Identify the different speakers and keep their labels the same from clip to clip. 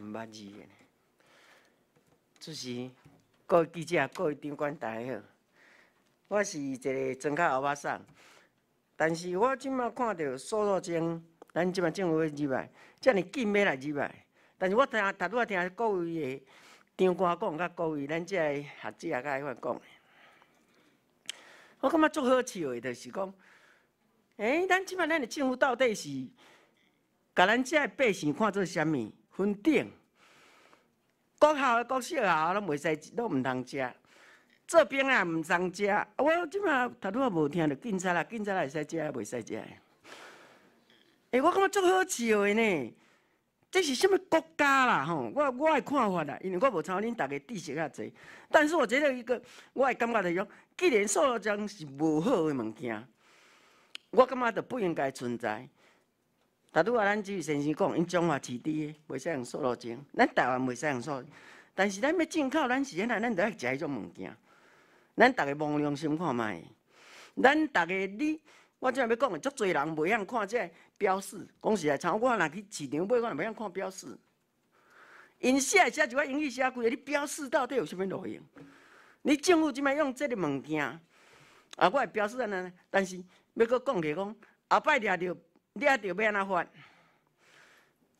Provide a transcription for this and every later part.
Speaker 1: 毋捌字诶，就是各位记者、各位长官好，我是一个装较后巴桑，但是我即麦看到苏若江，咱即麦政府入来，遮尼紧要来入来，但是我听，头拄仔听各位长官讲甲各位咱遮学者甲伊换讲，我感觉足好笑诶，就是讲，诶，咱即麦咱个政府到底是，甲咱遮百姓看做虾物？分店，国校的国小拢袂使，拢毋通食。这边啊，毋通食。我即马头拄啊，无听着警察啦，警察啦，会使食也使食。诶，我感觉足好笑的呢。这是什么国家啦？吼，我我的看法啦，因为我无像恁大家知识较济。但是我觉得一个，我的感觉就是，既然塑胶是无好的物件，我感觉就不应该存在。大拄啊，咱只是先生讲，因中华起底，袂使用塑料钱。咱台湾袂使用塑，但是咱要进口，咱是迄啦，咱着爱食迄种物件。咱逐个望良心看卖，咱逐个你，我即要讲的，足侪人袂晓看即个标示，讲实在，像我若去市场买，我也袂晓看标示。因写诶写就我英语写句，你标示到底有啥物路用？你政府即摆用即个物件？啊，我会标示安尼，但是要搁讲起讲，后摆掠着。你也得要安怎发，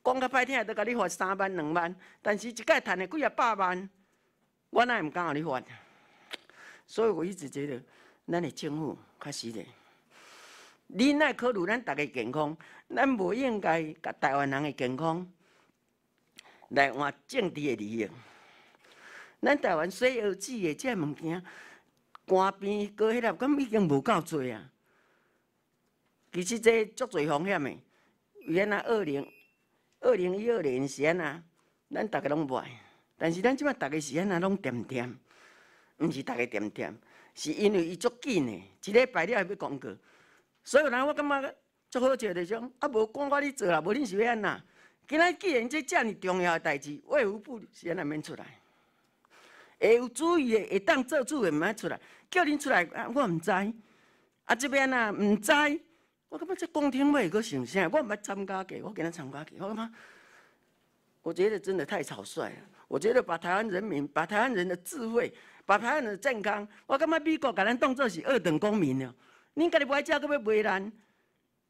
Speaker 1: 讲较歹听都甲你发三万两万，但是一届赚了几啊百万，我哪会毋敢互你发？所以我一直觉得咱的政府确实的，你爱考虑咱逐个健康，咱无应该甲台湾人的健康来换政治的利益。咱台湾洗耳子的这物件，肝病过迄根咁已经无够多啊。其实这足侪风险的。有安那二零二零一二年是安那，咱大家拢买，但是咱即摆大家是安那拢点点，毋是大家点点，是因为伊足紧的，一礼拜了还要讲过。所以人我感觉足好笑，的是讲啊，无管我你做啦，无恁是安那，今仔既然做遮尔重要的代志，外服部是安那免出来，会有主意的，会当做主的，毋爱出来，叫恁出来啊！我毋知，啊即边啊毋知。我感觉这宫廷外个形象，我唔捌参加过，我给他参加过。我他我觉得真的太草率了。我觉得把台湾人民、把台湾人的智慧、把台湾人的健康，我感觉美国把咱当作是二等公民了。你家己不爱叫，可不可以？不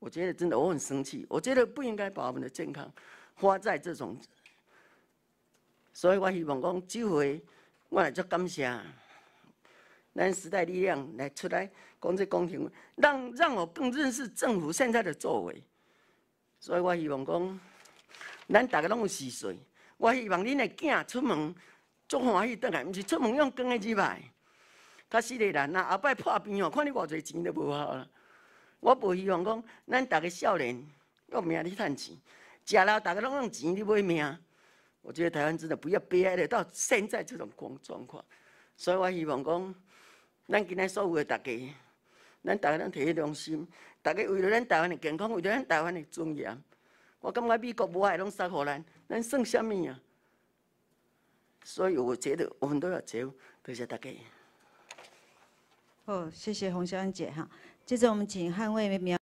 Speaker 1: 我觉得真的，我很生气。我觉得不应该把我们的健康花在这种。所以我希望讲，这回我来做感谢。咱时代力量来出来讲这公平，让让我更认识政府现在的作为。所以我希望讲，咱大家拢有时绪。我希望恁的囝出门足欢喜回来，毋是出门用光的纸摆。他死的人，那后摆破病哦，看你偌侪钱都无效了。我不希望讲，咱大家少年，用命去赚钱，食了大家拢用钱去买命。我觉得台湾真的不要悲哀的到现在这种光状况。所以，我希望讲，咱今日所有的大家，咱大家拢提起良心，大家为了咱台湾的健康，为了咱台湾的尊严，我感觉美国无爱拢杀荷兰，咱算什么啊？所以，我坐到温都也少，多谢大家。好，谢谢洪小姐哈。接着，我们请捍卫苗。